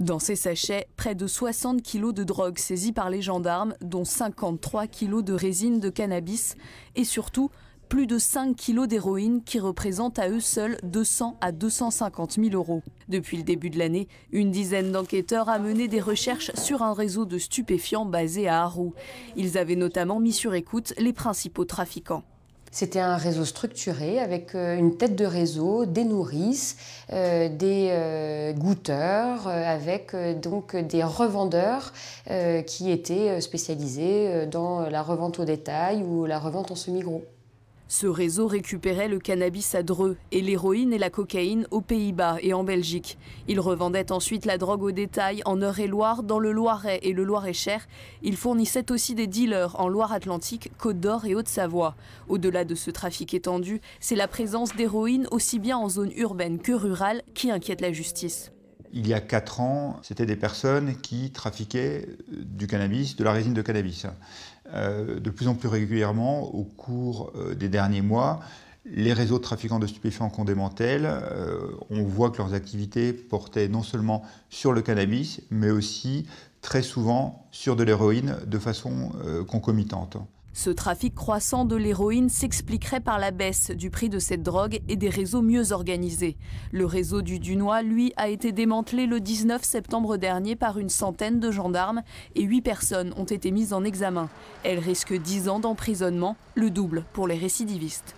Dans ces sachets, près de 60 kilos de drogue saisie par les gendarmes, dont 53 kilos de résine de cannabis et surtout plus de 5 kilos d'héroïne qui représentent à eux seuls 200 à 250 000 euros. Depuis le début de l'année, une dizaine d'enquêteurs a mené des recherches sur un réseau de stupéfiants basé à Harou. Ils avaient notamment mis sur écoute les principaux trafiquants. C'était un réseau structuré avec euh, une tête de réseau, des nourrices, euh, des euh, goûteurs, avec donc des revendeurs qui étaient spécialisés dans la revente au détail ou la revente en semi-gros. Ce réseau récupérait le cannabis à Dreux et l'héroïne et la cocaïne aux Pays-Bas et en Belgique. Il revendait ensuite la drogue au détail en Eure-et-Loire, dans le Loiret et le Loir-et-Cher. Il fournissait aussi des dealers en Loire-Atlantique, Côte d'Or et Haute-Savoie. Au-delà de ce trafic étendu, c'est la présence d'héroïne aussi bien en zone urbaine que rurale qui inquiète la justice il y a quatre ans, c'était des personnes qui trafiquaient du cannabis, de la résine de cannabis. Euh, de plus en plus régulièrement, au cours euh, des derniers mois, les réseaux de trafiquants de stupéfiants qu'on euh, on voit que leurs activités portaient non seulement sur le cannabis, mais aussi très souvent sur de l'héroïne de façon concomitante. Ce trafic croissant de l'héroïne s'expliquerait par la baisse du prix de cette drogue et des réseaux mieux organisés. Le réseau du Dunois, lui, a été démantelé le 19 septembre dernier par une centaine de gendarmes et huit personnes ont été mises en examen. Elles risquent 10 ans d'emprisonnement, le double pour les récidivistes.